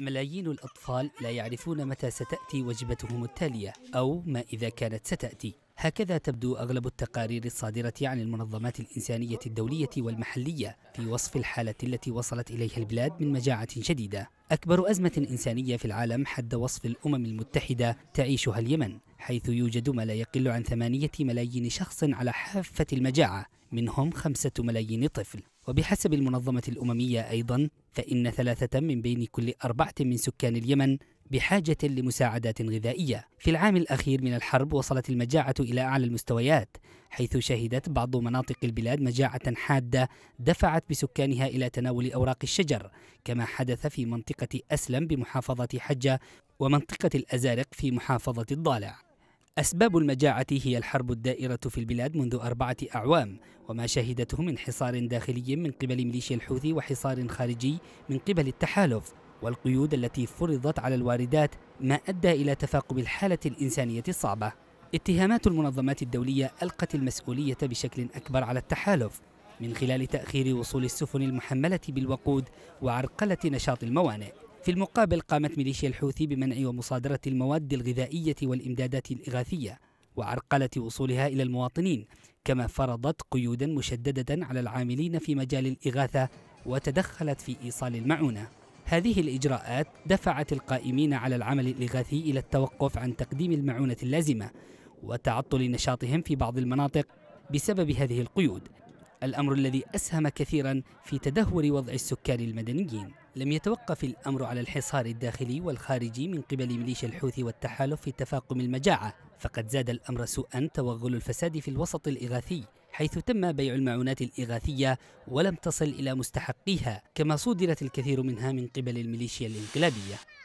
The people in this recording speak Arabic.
ملايين الأطفال لا يعرفون متى ستأتي وجبتهم التالية أو ما إذا كانت ستأتي هكذا تبدو أغلب التقارير الصادرة عن المنظمات الإنسانية الدولية والمحلية في وصف الحالة التي وصلت إليها البلاد من مجاعة شديدة أكبر أزمة إنسانية في العالم حد وصف الأمم المتحدة تعيشها اليمن حيث يوجد ما لا يقل عن ثمانية ملايين شخص على حافة المجاعة منهم خمسة ملايين طفل وبحسب المنظمة الأممية أيضا فإن ثلاثة من بين كل أربعة من سكان اليمن بحاجة لمساعدات غذائية. في العام الأخير من الحرب وصلت المجاعة إلى أعلى المستويات، حيث شهدت بعض مناطق البلاد مجاعة حادة دفعت بسكانها إلى تناول أوراق الشجر، كما حدث في منطقة أسلم بمحافظة حجة ومنطقة الأزارق في محافظة الضالع. أسباب المجاعة هي الحرب الدائرة في البلاد منذ أربعة أعوام وما شهدته من حصار داخلي من قبل ميليشيا الحوثي وحصار خارجي من قبل التحالف والقيود التي فرضت على الواردات ما أدى إلى تفاقم الحالة الإنسانية الصعبة اتهامات المنظمات الدولية ألقت المسؤولية بشكل أكبر على التحالف من خلال تأخير وصول السفن المحملة بالوقود وعرقلة نشاط الموانئ في المقابل قامت ميليشيا الحوثي بمنع ومصادرة المواد الغذائية والإمدادات الإغاثية وعرقلة وصولها إلى المواطنين كما فرضت قيودا مشددة على العاملين في مجال الإغاثة وتدخلت في إيصال المعونة هذه الإجراءات دفعت القائمين على العمل الإغاثي إلى التوقف عن تقديم المعونة اللازمة وتعطل نشاطهم في بعض المناطق بسبب هذه القيود الأمر الذي أسهم كثيرا في تدهور وضع السكان المدنيين لم يتوقف الأمر على الحصار الداخلي والخارجي من قبل ميليشيا الحوثي والتحالف في تفاقم المجاعة فقد زاد الأمر سوءا توغل الفساد في الوسط الإغاثي حيث تم بيع المعونات الإغاثية ولم تصل إلى مستحقيها كما صدرت الكثير منها من قبل الميليشيا الانقلابية